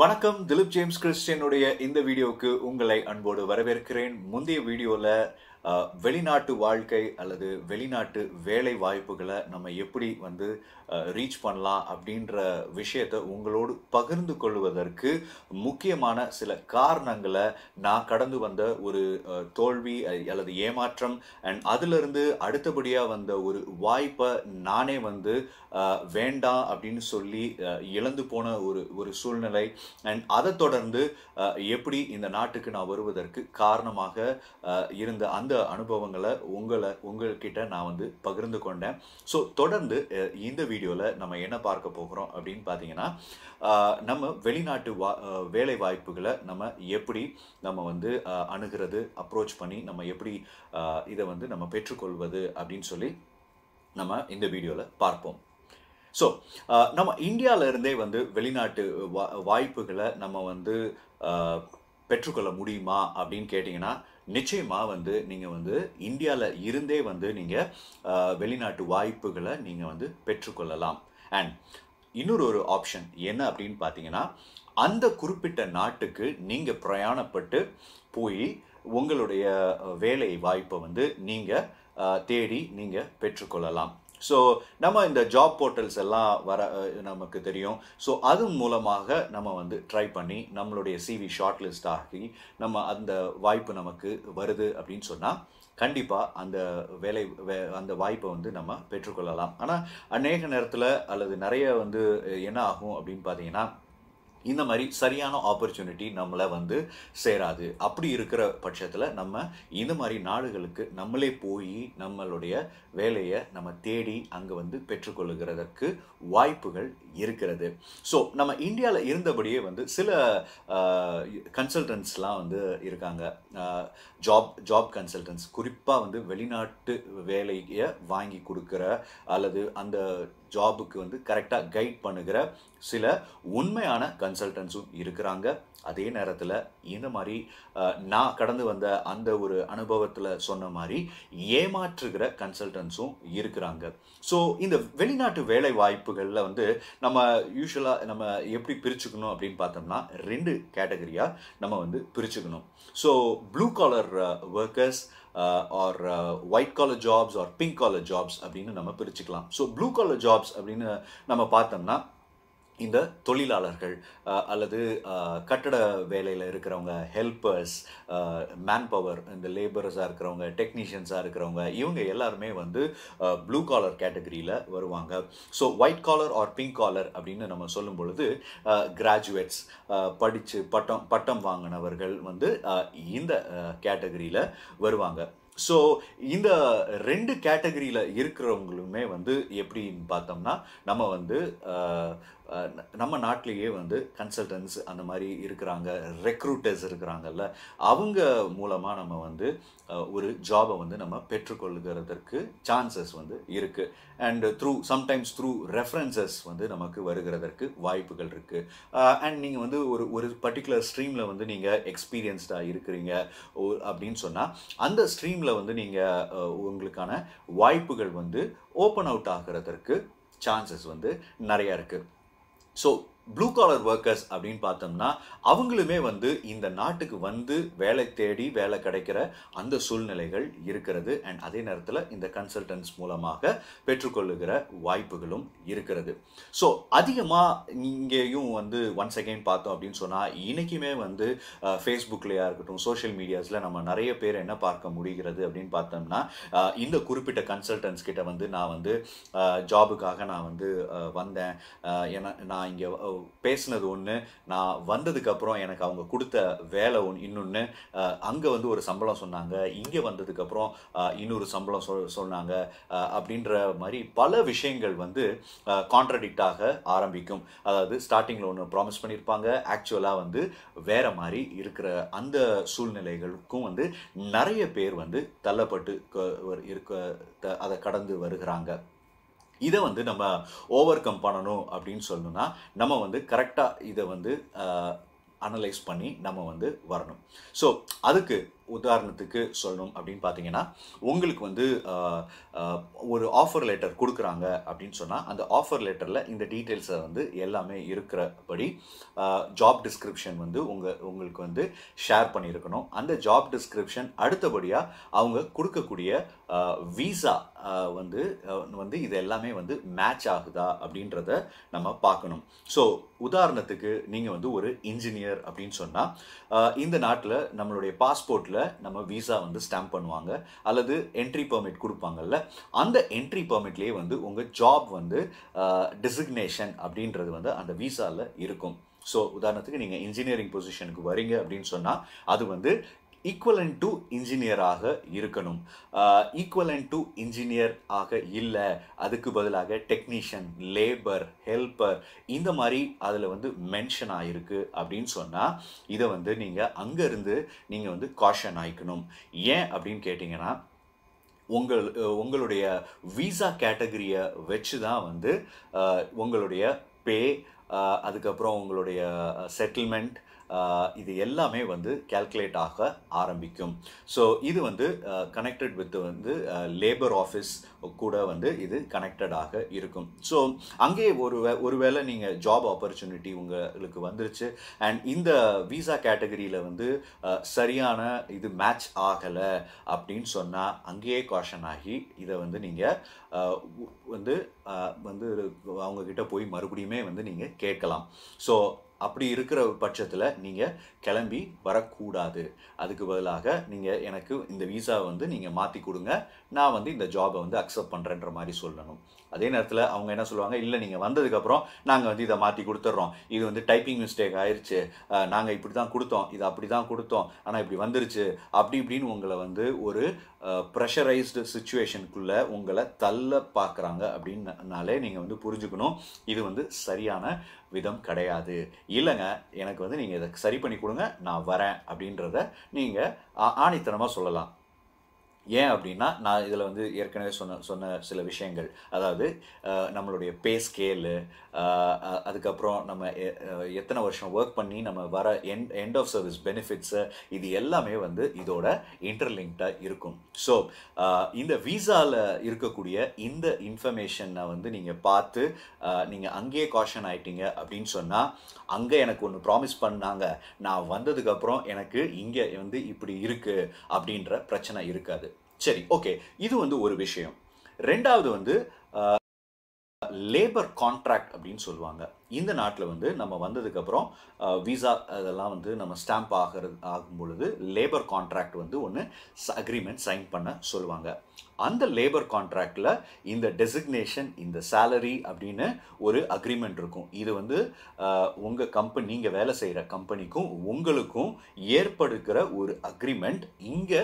வணக்கம் திலீப் ஜேம்ஸ் கிறிஸ்டியனுடைய இந்த வீடியோவுக்கு உங்களை அன்போடு வரவேற்கிறேன் முந்தைய வீடியோவில் வெளிநாட்டு வாழ்க்கை அல்லது வெளிநாட்டு வேலை வாய்ப்புகளை நம்ம எப்படி வந்து ரீச் பண்ணலாம் அப்படின்ற விஷயத்தை உங்களோடு பகிர்ந்து கொள்வதற்கு முக்கியமான சில காரணங்களை நான் கடந்து வந்த ஒரு தோல்வி அல்லது ஏமாற்றம் அண்ட் அதிலிருந்து அடுத்தபடியாக வந்த ஒரு வாய்ப்பை நானே வந்து வேண்டாம் அப்படின்னு சொல்லி இழந்து போன ஒரு ஒரு சூழ்நிலை அண்ட் அதை தொடர்ந்து எப்படி இந்த நாட்டுக்கு நான் வருவதற்கு காரணமாக இருந்த அந்த அனுபவங்களை உங்களை உங்கள்கிட்ட நான் வந்து பகிர்ந்து கொண்டேன் ஸோ தொடர்ந்து இந்த வீடியோவில் நம்ம என்ன பார்க்க போகிறோம் அப்படின்னு பார்த்தீங்கன்னா நம்ம வெளிநாட்டு வா வேலை வாய்ப்புகளை நம்ம எப்படி நம்ம வந்து அணுகிறது அப்ரோச் பண்ணி நம்ம எப்படி இதை வந்து நம்ம பெற்றுக்கொள்வது அப்படின்னு சொல்லி நம்ம இந்த வீடியோவில் பார்ப்போம் ஸோ நம்ம இந்தியாவிலேருந்தே வந்து வெளிநாட்டு வா வாய்ப்புகளை நம்ம வந்து பெற்றுக்கொள்ள முடியுமா அப்படின்னு கேட்டிங்கன்னா நிச்சயமாக வந்து நீங்கள் வந்து இந்தியாவில் இருந்தே வந்து நீங்கள் வெளிநாட்டு வாய்ப்புகளை நீங்கள் வந்து பெற்றுக்கொள்ளலாம் அண்ட் இன்னொரு ஒரு ஆப்ஷன் என்ன அப்படின்னு பார்த்தீங்கன்னா அந்த குறிப்பிட்ட நாட்டுக்கு நீங்கள் பிரயாணப்பட்டு போய் உங்களுடைய வேலை வாய்ப்பை வந்து நீங்கள் தேடி நீங்கள் பெற்றுக்கொள்ளலாம் ஸோ நம்ம இந்த ஜாப் போர்ட்டல்ஸ் எல்லாம் வர நமக்கு தெரியும் ஸோ அது மூலமாக நம்ம வந்து ட்ரை பண்ணி நம்மளுடைய சிவி ஷார்ட் லிஸ்ட் ஆகி நம்ம அந்த வாய்ப்பு நமக்கு வருது அப்படின்னு சொன்னால் கண்டிப்பாக அந்த வேலை வே அந்த வாய்ப்பை வந்து நம்ம பெற்றுக்கொள்ளலாம் ஆனால் அநேக நேரத்தில் அல்லது நிறைய வந்து என்ன ஆகும் அப்படின்னு பார்த்தீங்கன்னா இந்த மாதிரி சரியான ஆப்பர்ச்சுனிட்டி நம்மளை வந்து சேராது அப்படி இருக்கிற பட்சத்தில் நம்ம இந்த மாதிரி நாடுகளுக்கு நம்மளே போய் நம்மளுடைய வேலையை நம்ம தேடி அங்கே வந்து பெற்றுக்கொள்ளுகிறதற்கு வாய்ப்புகள் இருக்கிறது ஸோ நம்ம இந்தியாவில் இருந்தபடியே வந்து சில கன்சல்டன்ஸ்லாம் வந்து இருக்காங்க ஜாப் ஜாப் கன்சல்டன்ஸ் குறிப்பாக வந்து வெளிநாட்டு வேலையை வாங்கி கொடுக்குற அல்லது அந்த ஜாபுக்கு வந்து கரெக்டாக கைட் பண்ணுகிற சில உண்மையான கன்சல்டன்ஸும் இருக்கிறாங்க அதே நேரத்தில் இந்த மாதிரி நான் கடந்து வந்த அந்த ஒரு அனுபவத்தில் சொன்ன மாதிரி ஏமாற்றுகிற கன்சல்டன்ஸும் இருக்கிறாங்க ஸோ இந்த வெளிநாட்டு வேலை வாய்ப்புகளில் வந்து நம்ம யூஸ்வலாக நம்ம எப்படி பிரிச்சுக்கணும் அப்படின்னு பார்த்தோம்னா ரெண்டு கேட்டகரியாக நம்ம வந்து பிரிச்சுக்கணும் so blue collar workers or white collar jobs or pink collar jobs அப்படின்னு நம்ம பிரிச்சுக்கலாம் ஸோ ப்ளூ காலர் ஜாப்ஸ் அப்படின்னு நம்ம பார்த்தோம்னா இந்த தொழிலாளர்கள் அல்லது கட்டட வேலையில் இருக்கிறவங்க ஹெல்ப்பர்ஸ் மேன் பவர் இந்த லேபர்ஸாக இருக்கிறவங்க டெக்னீஷியன்ஸாக இருக்கிறவங்க இவங்க எல்லாருமே வந்து ப்ளூ காலர் கேட்டகரியில் வருவாங்க so white collar or pink collar அப்படின்னு நம்ம சொல்லும் பொழுது கிராஜுவேட்ஸ் படித்து பட்டம் பட்டம் வாங்கினவர்கள் வந்து இந்த கேட்டகரியில் வருவாங்க ஸோ இந்த ரெண்டு கேட்டகரியில் இருக்கிறவங்களுமே வந்து எப்படின்னு பார்த்தோம்னா நம்ம வந்து நம்ம நாட்டிலேயே வந்து கன்சல்டன்ஸ் அந்த மாதிரி இருக்கிறாங்க ரெக்ரூட்டர்ஸ் இருக்கிறாங்கல்ல அவங்க மூலமாக நம்ம வந்து ஒரு ஜாபை வந்து நம்ம பெற்றுக்கொள்கிறதற்கு சான்சஸ் வந்து இருக்குது and through sometimes through references வந்து நமக்கு வருகிறதற்கு வாய்ப்புகள் இருக்குது அண்ட் நீங்கள் வந்து ஒரு ஒரு பர்டிகுலர் ஸ்ட்ரீமில் வந்து நீங்கள் எக்ஸ்பீரியன்ஸ்டாக இருக்கிறீங்க அப்படின்னு சொன்னால் அந்த ஸ்ட்ரீமில் வந்து நீங்கள் உங்களுக்கான வாய்ப்புகள் வந்து ஓப்பன் அவுட் ஆகிறதற்கு சான்சஸ் வந்து நிறையா இருக்குது So ப்ளூ காலர் ஒர்க்கர்ஸ் அப்படின்னு பார்த்தோம்னா அவங்களுமே வந்து இந்த நாட்டுக்கு வந்து வேலை தேடி வேலை கிடைக்கிற அந்த சூழ்நிலைகள் இருக்கிறது அண்ட் அதே நேரத்தில் இந்த கன்சல்டன்ஸ் மூலமாக பெற்றுக்கொள்ளுகிற வாய்ப்புகளும் இருக்கிறது ஸோ அதிகமாக இங்கேயும் வந்து ஒன்ஸ் அகெயின் பார்த்தோம் அப்படின்னு சொன்னால் இன்றைக்குமே வந்து ஃபேஸ்புக்லேயா இருக்கட்டும் சோஷியல் மீடியாஸில் நம்ம நிறைய பேர் என்ன பார்க்க முடிகிறது அப்படின்னு பார்த்தோம்னா இந்த குறிப்பிட்ட கன்சல்டன்ஸ் கிட்ட வந்து நான் வந்து ஜாபுக்காக நான் வந்து வந்தேன் ஏன்னா நான் இங்கே பேசினது ஒன்று நான் வந்ததுக்கப்புறம் எனக்கு அவங்க கொடுத்த வேலை ஒன்று இன்னொன்று அங்கே வந்து ஒரு சம்பளம் சொன்னாங்க இங்கே வந்ததுக்கப்புறம் இன்னொரு சம்பளம் சொல் சொன்னாங்க அப்படின்ற மாதிரி பல விஷயங்கள் வந்து கான்ட்ரடிக்டாக ஆரம்பிக்கும் அதாவது ஸ்டார்டிங்கில் ஒன்று ப்ராமிஸ் பண்ணியிருப்பாங்க ஆக்சுவலாக வந்து வேறு மாதிரி இருக்கிற அந்த சூழ்நிலைகளுக்கும் வந்து நிறைய பேர் வந்து தள்ளப்பட்டு இருக்க அதை கடந்து வருகிறாங்க இதை வந்து நம்ம ஓவர் கம் பண்ணணும் அப்படின்னு சொல்லணும்னா நம்ம வந்து கரெக்டாக இதை வந்து அனலைஸ் பண்ணி நம்ம வந்து வரணும் ஸோ அதுக்கு உதாரணத்துக்கு சொல்லணும் அப்படின்னு பார்த்தீங்கன்னா உங்களுக்கு வந்து ஒரு ஆஃபர் லெட்டர் கொடுக்குறாங்க அப்படின்னு சொன்னால் அந்த ஆஃபர் லெட்டரில் இந்த டீட்டெயில்ஸை வந்து எல்லாமே இருக்கிறபடி ஜாப் டிஸ்கிரிப்ஷன் வந்து உங்கள் உங்களுக்கு வந்து ஷேர் பண்ணியிருக்கணும் அந்த ஜாப் டிஸ்கிரிப்ஷன் அடுத்தபடியாக அவங்க கொடுக்கக்கூடிய விசா வந்து வந்து இது எல்லாமே வந்து மேட்ச் ஆகுதா அப்படின்றத நம்ம பார்க்கணும் ஸோ உதாரணத்துக்கு நீங்கள் வந்து ஒரு இன்ஜினியர் அப்படின்னு சொன்னால் இந்த நாட்டில் நம்மளுடைய பாஸ்போர்ட்டில் ஏர்போர்ட்டில் நம்ம விசா வந்து ஸ்டாம்ப் பண்ணுவாங்க அல்லது என்ட்ரி பர்மிட் கொடுப்பாங்கல்ல அந்த என்ட்ரி பர்மிட்லேயே வந்து உங்கள் ஜாப் வந்து டிசிக்னேஷன் அப்படின்றது வந்து அந்த விசாவில் இருக்கும் ஸோ உதாரணத்துக்கு நீங்கள் இன்ஜினியரிங் பொசிஷனுக்கு வரீங்க அப்படின்னு சொன்னால் அது வந்து ஈக்குவலன் டு இன்ஜினியராக இருக்கணும் ஈக்குவலன் டு இன்ஜினியர் ஆக இல்லை அதுக்கு பதிலாக டெக்னீஷியன் லேபர் ஹெல்பர் இந்த மாதிரி அதில் வந்து மென்ஷன் ஆகிருக்கு அப்படின்னு சொன்னால் இதை வந்து நீங்கள் அங்கேருந்து நீங்கள் வந்து காஷன் ஆயிக்கணும் ஏன் அப்படின்னு கேட்டிங்கன்னா உங்கள் உங்களுடைய விசா கேட்டகரியை வச்சு தான் வந்து உங்களுடைய பே அதுக்கப்புறம் உங்களுடைய செட்டில்மெண்ட் இது எல்லாமே வந்து கேல்குலேட் ஆக ஆரம்பிக்கும் ஸோ இது வந்து கனெக்டட் வித் வந்து லேபர் ஆஃபீஸ் கூட வந்து இது கனெக்டடாக இருக்கும் ஸோ அங்கேயே ஒரு ஒருவேளை நீங்கள் ஜாப் ஆப்பர்ச்சுனிட்டி உங்களுக்கு வந்துருச்சு அண்ட் இந்த விசா கேட்டகரியில் வந்து சரியான இது மேட்ச் ஆகலை அப்படின்னு சொன்னால் அங்கேயே காஷன் ஆகி இதை வந்து நீங்கள் வந்து வந்து அவங்கக்கிட்ட போய் மறுபடியுமே வந்து நீங்கள் கேட்கலாம் ஸோ அப்படி இருக்கிற பட்சத்தில் நீங்கள் கிளம்பி வரக்கூடாது அதுக்கு பதிலாக நீங்கள் எனக்கு இந்த விசாவை வந்து நீங்கள் மாற்றி கொடுங்க நான் வந்து இந்த ஜாபை வந்து அக்செப்ட் பண்ணுறேன்ற மாதிரி சொல்லணும் அதே நேரத்தில் அவங்க என்ன சொல்லுவாங்க இல்லை நீங்கள் வந்ததுக்கப்புறம் நாங்கள் வந்து இதை மாற்றி கொடுத்துட்றோம் இது வந்து டைப்பிங் மிஸ்டேக் ஆயிடுச்சு நாங்கள் இப்படி தான் கொடுத்தோம் இது அப்படி தான் கொடுத்தோம் ஆனால் இப்படி வந்துருச்சு அப்படி இப்படின்னு உங்களை வந்து ஒரு ப்ரெஷரைஸ்டு சுச்சுவேஷனுக்குள்ளே உங்களை தள்ள பார்க்குறாங்க அப்படின்னாலே நீங்கள் வந்து புரிஞ்சுக்கணும் இது வந்து சரியான விதம் கிடையாது இல்லைங்க எனக்கு வந்து நீங்கள் இதை சரி பண்ணி கொடுங்க நான் வரேன் அப்படின்றத நீங்கள் ஆணித்தனமாக சொல்லலாம் ஏன் அப்படின்னா நான் இதில் வந்து ஏற்கனவே சொன்ன சொன்ன சில விஷயங்கள் அதாவது நம்மளுடைய பே ஸ்கேலு அதுக்கப்புறம் நம்ம எத்தனை வருஷம் ஒர்க் பண்ணி நம்ம வர என் எண்ட் ஆஃப் சர்வீஸ் பெனிஃபிட்ஸு இது எல்லாமே வந்து இதோட இன்டர்லிங்க்டாக இருக்கும் ஸோ இந்த விசாவில் இருக்கக்கூடிய இந்த இன்ஃபர்மேஷனை வந்து நீங்கள் பார்த்து நீங்கள் அங்கேயே காஷன் ஆகிட்டீங்க அப்படின்னு சொன்னால் அங்கே எனக்கு ஒன்று ப்ராமிஸ் பண்ணாங்க நான் வந்ததுக்கப்புறம் எனக்கு இங்கே வந்து இப்படி இருக்குது அப்படின்ற பிரச்சனை இருக்காது சரி ஓகே இது வந்து ஒரு விஷயம் ரெண்டாவது வந்து லேபர் கான்ட்ராக்ட் அப்படின்னு சொல்லுவாங்க இந்த நாட்டில் வந்து நம்ம வந்ததுக்கப்புறம் விசா அதெல்லாம் வந்து நம்ம ஸ்டாம்ப் ஆகிறது ஆகும் பொழுது லேபர் கான்ட்ராக்ட் வந்து ஒன்று அக்ரிமெண்ட் சைன் பண்ண சொல்லுவாங்க அந்த லேபர் கான்ட்ராக்டில் இந்த டெசிக்னேஷன் இந்த சேலரி அப்படின்னு ஒரு அக்ரிமெண்ட் இருக்கும் இது வந்து உங்கள் கம்பெனி நீங்கள் வேலை செய்கிற கம்பெனிக்கும் உங்களுக்கும் ஏற்படுக்கிற ஒரு அக்ரிமெண்ட் இங்கே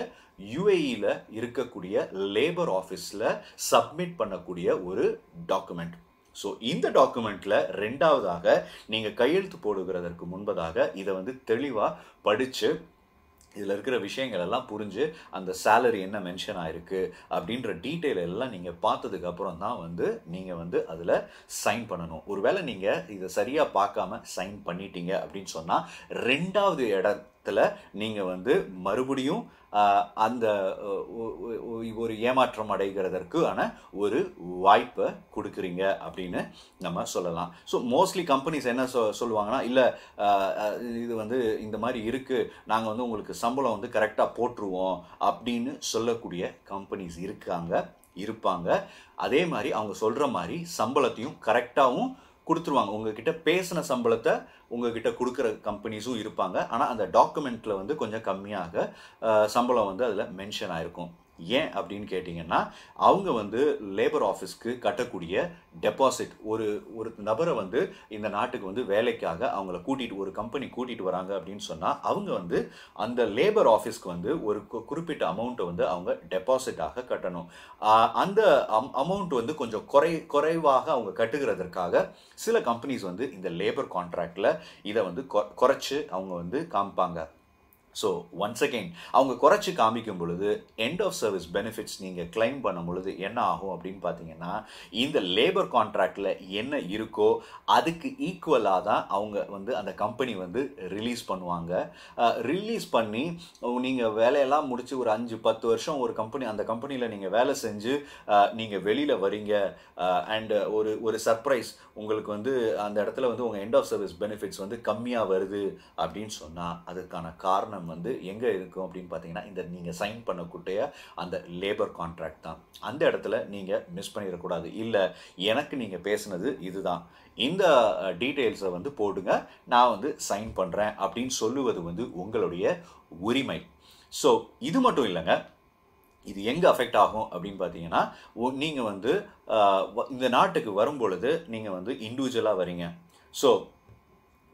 யுஏஇயில் இருக்கக்கூடிய லேபர் ஆஃபீஸில் சப்மிட் பண்ணக்கூடிய ஒரு டாக்குமெண்ட் ஸோ இந்த டாக்குமெண்ட்டில் ரெண்டாவதாக நீங்கள் கையெழுத்து போடுகிறதற்கு முன்பதாக இதை வந்து தெளிவாக படித்து இதில் இருக்கிற விஷயங்கள் எல்லாம் புரிஞ்சு அந்த சேலரி என்ன மென்ஷன் ஆயிருக்கு அப்படின்ற டீட்டெயில் எல்லாம் நீங்கள் பார்த்ததுக்கு அப்புறம் தான் வந்து நீங்கள் வந்து அதில் சைன் பண்ணணும் ஒருவேளை நீங்கள் இதை சரியாக பார்க்காம சைன் பண்ணிட்டீங்க அப்படின்னு சொன்னால் ரெண்டாவது இடம் இடத்துல நீங்கள் வந்து மறுபடியும் அந்த ஒரு ஏமாற்றம் அடைகிறதற்கான ஒரு வாய்ப்பை கொடுக்குறீங்க அப்படின்னு நம்ம சொல்லலாம் ஸோ மோஸ்ட்லி கம்பெனிஸ் என்ன சொ சொல்லுவாங்கன்னா இல்லை இது வந்து இந்த மாதிரி இருக்குது நாங்கள் வந்து உங்களுக்கு சம்பளம் வந்து கரெக்டாக போட்டுருவோம் அப்படின்னு சொல்லக்கூடிய கம்பெனிஸ் இருக்காங்க இருப்பாங்க அதே மாதிரி அவங்க சொல்கிற மாதிரி சம்பளத்தையும் கரெக்டாகவும் கொடுத்துருவாங்க உங்ககிட்ட பேசின சம்பளத்தை உங்ககிட்ட கொடுக்குற கம்பெனிஸும் இருப்பாங்க ஆனால் அந்த டாக்குமெண்ட்டில் வந்து கொஞ்சம் கம்மியாக சம்பளம் வந்து அதில் மென்ஷன் ஆகிருக்கும் ஏன் அப்படின்னு கேட்டிங்கன்னா அவங்க வந்து லேபர் ஆஃபீஸ்க்கு கட்டக்கூடிய டெபாசிட் ஒரு ஒரு நபரை வந்து இந்த நாட்டுக்கு வந்து வேலைக்காக அவங்கள கூட்டிகிட்டு ஒரு கம்பெனி கூட்டிகிட்டு வராங்க அப்படின்னு சொன்னால் அவங்க வந்து அந்த லேபர் ஆஃபீஸ்க்கு வந்து ஒரு குறிப்பிட்ட அமௌண்ட்டை வந்து அவங்க டெபாசிட்டாக கட்டணும் அந்த அம் அமௌண்ட் வந்து கொஞ்சம் குறை குறைவாக அவங்க கட்டுகிறதற்காக சில கம்பெனிஸ் வந்து இந்த லேபர் கான்ட்ராக்டில் இதை வந்து குறைச்சி அவங்க வந்து காமிப்பாங்க ஸோ ஒன்ஸ் அகெயின் அவங்க குறைச்சி காமிக்கும் பொழுது எண்ட் ஆஃப் சர்வீஸ் பெனிஃபிட்ஸ் நீங்கள் கிளைம் பண்ணும் பொழுது என்ன ஆகும் அப்படின்னு பார்த்தீங்கன்னா இந்த லேபர் கான்ட்ராக்டில் என்ன இருக்கோ அதுக்கு ஈக்குவலாக தான் அவங்க வந்து அந்த கம்பெனி வந்து ரிலீஸ் பண்ணுவாங்க ரிலீஸ் பண்ணி நீங்கள் வேலையெல்லாம் முடித்து ஒரு அஞ்சு பத்து வருஷம் ஒரு கம்பெனி அந்த கம்பெனியில் நீங்கள் வேலை செஞ்சு நீங்கள் வெளியில் வரீங்க அண்டு ஒரு ஒரு சர்ப்ரைஸ் உங்களுக்கு வந்து அந்த இடத்துல வந்து உங்கள் எண்ட் ஆஃப் சர்வீஸ் பெனிஃபிட்ஸ் வந்து கம்மியாக வருது அப்படின்னு சொன்னால் அதுக்கான காரணம் வந்து எங்கே இருக்கும் அப்படின்னு பார்த்தீங்கன்னா இந்த நீங்கள் சைன் பண்ணக்கூடிய அந்த லேபர் கான்ட்ராக்ட் தான் அந்த இடத்துல நீங்கள் மிஸ் பண்ணிடக்கூடாது இல்லை எனக்கு நீங்கள் பேசுனது இதுதான் இந்த டீட்டெயில்ஸை வந்து போடுங்க நான் வந்து சைன் பண்ணுறேன் அப்படின்னு சொல்லுவது வந்து உங்களுடைய உரிமை ஸோ இது மட்டும் இல்லைங்க இது எங்கே அஃபெக்ட் ஆகும் அப்படின்னு பார்த்தீங்கன்னா நீங்கள் வந்து இந்த நாட்டுக்கு வரும் பொழுது நீங்கள் வந்து இண்டிவிஜுவலாக வரீங்க ஸோ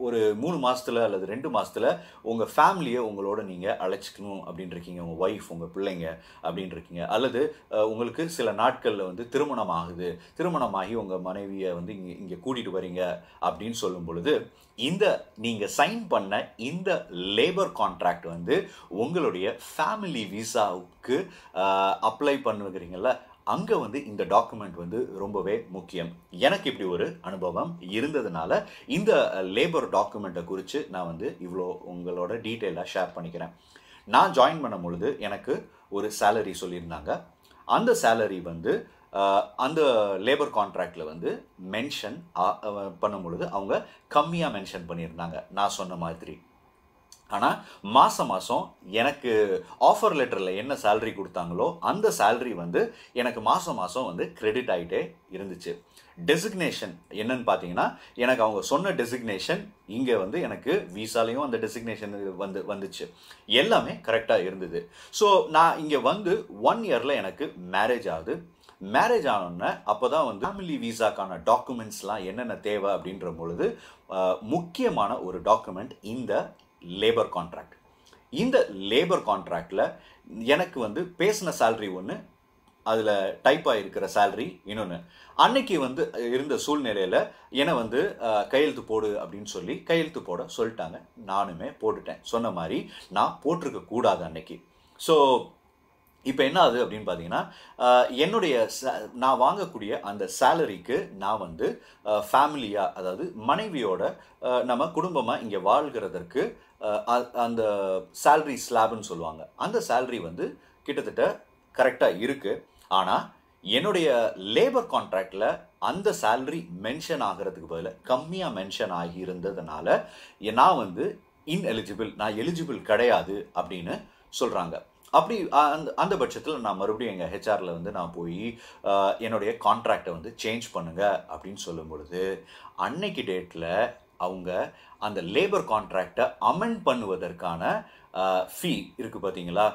ஒரு மூணு மாதத்தில் அல்லது ரெண்டு மாதத்தில் உங்கள் ஃபேமிலியை உங்களோட நீங்கள் அழைச்சிக்கணும் இருக்கீங்க உங்கள் ஒய்ஃப் உங்கள் பிள்ளைங்க இருக்கீங்க அல்லது உங்களுக்கு சில நாட்களில் வந்து திருமணம் ஆகுது திருமணமாகி உங்கள் மனைவியை வந்து இங்கே இங்கே கூட்டிகிட்டு வரீங்க அப்படின்னு சொல்லும் பொழுது இந்த நீங்கள் சைன் பண்ண இந்த லேபர் கான்ட்ராக்ட் வந்து உங்களுடைய ஃபேமிலி விசாவுக்கு அப்ளை பண்ணுங்கிறீங்கள அங்கே வந்து இந்த டாக்குமெண்ட் வந்து ரொம்பவே முக்கியம் எனக்கு இப்படி ஒரு அனுபவம் இருந்ததுனால இந்த லேபர் டாக்குமெண்ட்டை குறித்து நான் வந்து இவ்வளோ உங்களோட டீட்டெயிலாக ஷேர் பண்ணிக்கிறேன் நான் ஜாயின் பண்ணும் பொழுது எனக்கு ஒரு சேலரி சொல்லியிருந்தாங்க அந்த சேலரி வந்து அந்த லேபர் கான்ட்ராக்டில் வந்து மென்ஷன் பண்ணும் பொழுது அவங்க கம்மியாக மென்ஷன் பண்ணியிருந்தாங்க நான் சொன்ன மாதிரி ஆனால் மாதம் மாதம் எனக்கு ஆஃபர் லெட்டரில் என்ன சேல்ரி கொடுத்தாங்களோ அந்த சேல்ரி வந்து எனக்கு மாதம் மாதம் வந்து கிரெடிட் ஆகிட்டே இருந்துச்சு டெசிக்னேஷன் என்னன்னு பார்த்தீங்கன்னா எனக்கு அவங்க சொன்ன டெசிக்னேஷன் இங்கே வந்து எனக்கு வீசாலேயும் அந்த டெசிக்னேஷன் வந்து வந்துச்சு எல்லாமே கரெக்டாக இருந்தது ஸோ நான் இங்கே வந்து ஒன் இயரில் எனக்கு மேரேஜ் ஆகுது மேரேஜ் ஆனோடனே அப்போ தான் வந்து ஃபேமிலி வீசாக்கான டாக்குமெண்ட்ஸ்லாம் என்னென்ன தேவை அப்படின்ற பொழுது முக்கியமான ஒரு டாக்குமெண்ட் இந்த லேபர் கான்ட்ராக்ட் இந்த லேபர் கான்ட்ராக்டில் எனக்கு வந்து பேசின சேல்ரி ஒன்று அதில் டைப்பாக இருக்கிற சேல்ரி இன்னொன்று அன்னைக்கு வந்து இருந்த சூழ்நிலையில் என்னை வந்து கையெழுத்து போடு அப்படின்னு சொல்லி கையெழுத்து போட சொல்லிட்டாங்க நானுமே போட்டுட்டேன் சொன்ன மாதிரி நான் போட்டிருக்க கூடாது அன்னைக்கு ஸோ இப்போ என்ன ஆகுது அப்படின்னு பார்த்தீங்கன்னா என்னுடைய நான் வாங்கக்கூடிய அந்த சேலரிக்கு நான் வந்து ஃபேமிலியாக அதாவது மனைவியோட நம்ம குடும்பமாக இங்கே வாழ்கிறதற்கு அந்த சேல்ரி ஸ்லாப்னு சொல்லுவாங்க அந்த சேல்ரி வந்து கிட்டத்தட்ட கரெக்டாக இருக்குது ஆனால் என்னுடைய லேபர் கான்ட்ராக்டில் அந்த சேல்ரி மென்ஷன் ஆகிறதுக்கு பதிலாக கம்மியாக மென்ஷன் ஆகி இருந்ததுனால நான் வந்து இன் எலிஜிபிள் நான் எலிஜிபிள் கிடையாது அப்படின்னு சொல்கிறாங்க அப்படி அந்த அந்த பட்சத்தில் நான் மறுபடியும் எங்கள் ஹெச்ஆரில் வந்து நான் போய் என்னுடைய கான்ட்ராக்டை வந்து சேஞ்ச் பண்ணுங்கள் அப்படின்னு சொல்லும் பொழுது அன்னைக்கு டேட்டில் அவங்க அந்த லேபர் கான்ட்ராக்டை அமெண்ட் பண்ணுவதற்கான ஃபீ இருக்குது பார்த்தீங்களா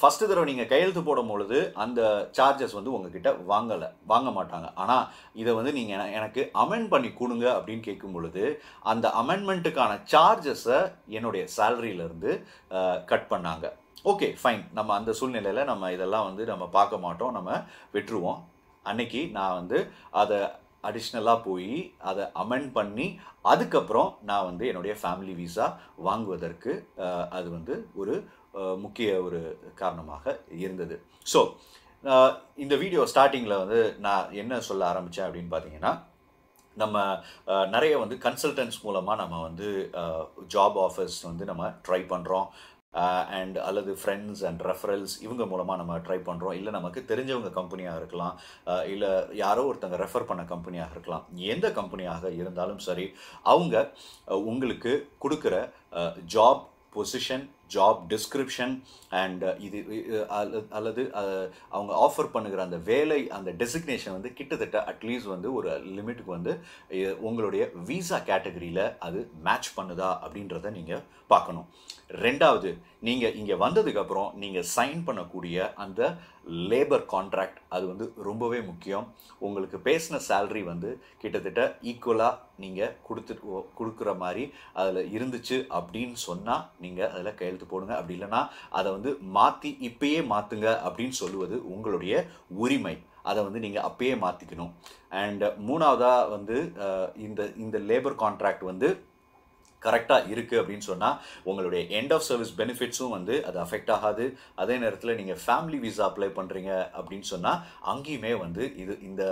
ஃபஸ்ட்டு தடவை நீங்கள் கையெழுத்து போடும் பொழுது அந்த சார்ஜஸ் வந்து உங்ககிட்ட வாங்கலை வாங்க மாட்டாங்க ஆனால் இதை வந்து நீங்கள் எனக்கு அமெண்ட் பண்ணி கொடுங்க அப்படின்னு கேட்கும் பொழுது அந்த அமெண்ட்மெண்ட்டுக்கான சார்ஜஸை என்னுடைய சேலரியிலேருந்து கட் பண்ணாங்க ஓகே ஃபைன் நம்ம அந்த சூழ்நிலையில் நம்ம இதெல்லாம் வந்து நம்ம பார்க்க மாட்டோம் நம்ம விட்டுருவோம் அன்னைக்கு நான் வந்து அதை அடிஷ்னலாக போய் அதை அமெண்ட் பண்ணி அதுக்கப்புறம் நான் வந்து என்னுடைய ஃபேமிலி விசா வாங்குவதற்கு அது வந்து ஒரு முக்கிய ஒரு காரணமாக இருந்தது ஸோ இந்த வீடியோ ஸ்டார்டிங்கில் வந்து நான் என்ன சொல்ல ஆரம்பித்தேன் அப்படின்னு பார்த்தீங்கன்னா நம்ம நிறைய வந்து கன்சல்டன்ஸ் மூலமாக நம்ம வந்து ஜாப் ஆஃபர்ஸ் வந்து நம்ம ட்ரை பண்ணுறோம் அண்ட் அல்லது ஃப்ரெண்ட்ஸ் அண்ட் ரெஃபரல்ஸ் இவங்க மூலமாக நம்ம ட்ரை பண்ணுறோம் இல்லை நமக்கு தெரிஞ்சவங்க கம்பெனியாக இருக்கலாம் இல்லை யாரோ ஒருத்தங்க ரெஃபர் பண்ண கம்பெனியாக இருக்கலாம் எந்த கம்பெனியாக இருந்தாலும் சரி அவங்க உங்களுக்கு கொடுக்குற job position job description and இது அல்லது அவங்க ஆஃபர் பண்ணுகிற அந்த வேலை அந்த டெசிக்னேஷன் வந்து கிட்டத்தட்ட அட்லீஸ்ட் வந்து ஒரு லிமிட்டுக்கு வந்து உங்களுடைய விசா கேட்டகரியில் அது மேட்ச் பண்ணுதா அப்படின்றத நீங்கள் பார்க்கணும் ரெண்டாவது நீங்கள் இங்கே வந்ததுக்கப்புறம் நீங்கள் சைன் பண்ணக்கூடிய அந்த லேபர் கான்ட்ராக்ட் அது வந்து ரொம்பவே முக்கியம் உங்களுக்கு பேசின சேல்ரி வந்து கிட்டத்தட்ட ஈக்குவலாக நீங்கள் கொடுத்து கொடுக்குற மாதிரி அதில் இருந்துச்சு அப்படின்னு சொன்னால் நீங்கள் அதில் கையெழுத்து போடுங்க அப்படி இல்லைன்னா அதை வந்து மாற்றி இப்பயே மாற்றுங்க அப்படின்னு சொல்லுவது உங்களுடைய உரிமை அதை வந்து நீங்கள் அப்பயே மாற்றிக்கணும் அண்ட் மூணாவதாக வந்து இந்த இந்த லேபர் கான்ட்ராக்ட் வந்து கரெக்டாக இருக்குது அப்படின்னு சொன்னால் உங்களுடைய எண்ட் ஆஃப் சர்வீஸ் பெனிஃபிட்ஸும் வந்து அது அஃபெக்ட் ஆகாது அதே நேரத்தில் நீங்கள் ஃபேமிலி விசா அப்ளை பண்ணுறீங்க அப்படின்னு சொன்னால் அங்கேயுமே வந்து இது இந்த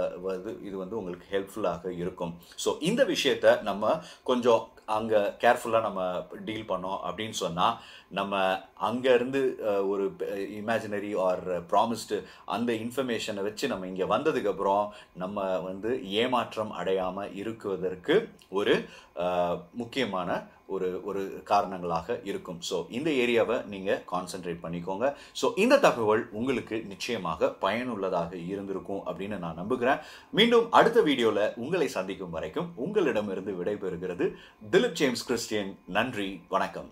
இது வந்து உங்களுக்கு ஹெல்ப்ஃபுல்லாக இருக்கும் ஸோ இந்த விஷயத்தை நம்ம கொஞ்சம் அங்கே கேர்ஃபுல்லாக நம்ம டீல் பண்ணோம் அப்படின்னு சொன்னால் நம்ம அங்கேருந்து ஒரு இமேஜினரி ஆர் ப்ராமிஸ்டு அந்த இன்ஃபர்மேஷனை வச்சு நம்ம இங்கே வந்ததுக்கப்புறம் நம்ம வந்து ஏமாற்றம் அடையாமல் இருக்குவதற்கு ஒரு முக்கியமான ஒரு ஒரு காரணங்களாக இருக்கும் ஸோ இந்த ஏரியாவை நீங்கள் கான்சென்ட்ரேட் பண்ணிக்கோங்க ஸோ இந்த தகவல் உங்களுக்கு நிச்சயமாக பயனுள்ளதாக இருந்திருக்கும் அப்படின்னு நான் நம்புகிறேன் மீண்டும் அடுத்த வீடியோவில் உங்களை சந்திக்கும் வரைக்கும் உங்களிடமிருந்து விடைபெறுகிறது திலிப் ஜேம்ஸ் கிறிஸ்டியன் நன்றி வணக்கம்